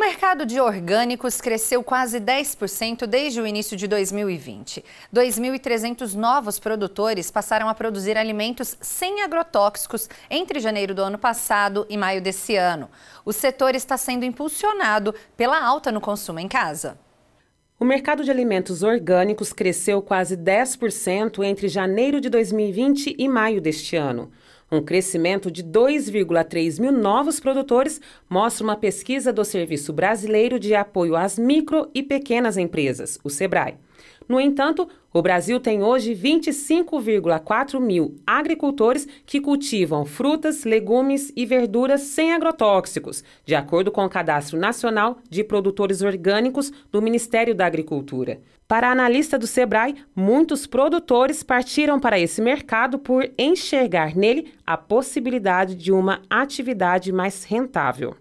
mercado de orgânicos cresceu quase 10% desde o início de 2020. 2.300 novos produtores passaram a produzir alimentos sem agrotóxicos entre janeiro do ano passado e maio desse ano. O setor está sendo impulsionado pela alta no consumo em casa. O mercado de alimentos orgânicos cresceu quase 10% entre janeiro de 2020 e maio deste ano. Um crescimento de 2,3 mil novos produtores mostra uma pesquisa do Serviço Brasileiro de Apoio às Micro e Pequenas Empresas, o SEBRAE. No entanto, o Brasil tem hoje 25,4 mil agricultores que cultivam frutas, legumes e verduras sem agrotóxicos, de acordo com o Cadastro Nacional de Produtores Orgânicos do Ministério da Agricultura. Para a analista do Sebrae, muitos produtores partiram para esse mercado por enxergar nele a possibilidade de uma atividade mais rentável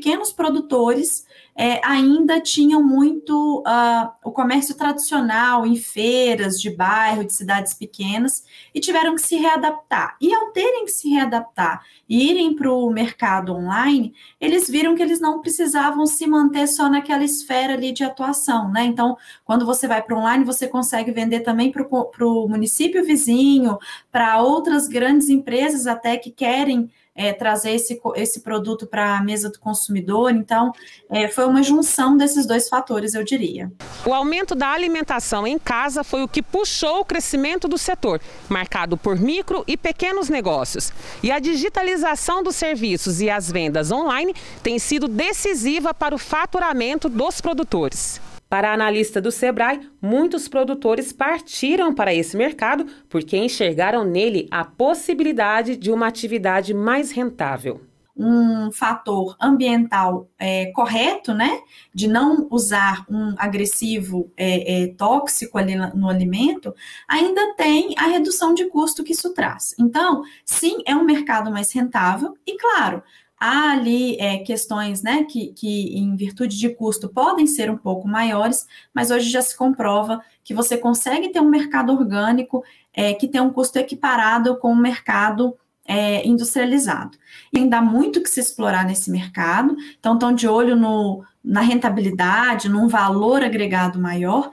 pequenos produtores é, ainda tinham muito uh, o comércio tradicional em feiras de bairro, de cidades pequenas, e tiveram que se readaptar. E ao terem que se readaptar e irem para o mercado online, eles viram que eles não precisavam se manter só naquela esfera ali de atuação, né? Então, quando você vai para online, você consegue vender também para o município vizinho, para outras grandes empresas até que querem é, trazer esse, esse produto para a mesa do consumidor. Então, é, foi uma junção desses dois fatores, eu diria. O aumento da alimentação em casa foi o que puxou o crescimento do setor, marcado por micro e pequenos negócios. E a digitalização dos serviços e as vendas online tem sido decisiva para o faturamento dos produtores. Para a analista do Sebrae, muitos produtores partiram para esse mercado porque enxergaram nele a possibilidade de uma atividade mais rentável um fator ambiental é, correto, né? De não usar um agressivo é, é, tóxico ali no alimento, ainda tem a redução de custo que isso traz. Então, sim, é um mercado mais rentável e, claro, há ali é, questões né, que, que, em virtude de custo, podem ser um pouco maiores, mas hoje já se comprova que você consegue ter um mercado orgânico é, que tem um custo equiparado com o mercado é, industrializado. E ainda há muito que se explorar nesse mercado, então estão de olho no, na rentabilidade, num valor agregado maior,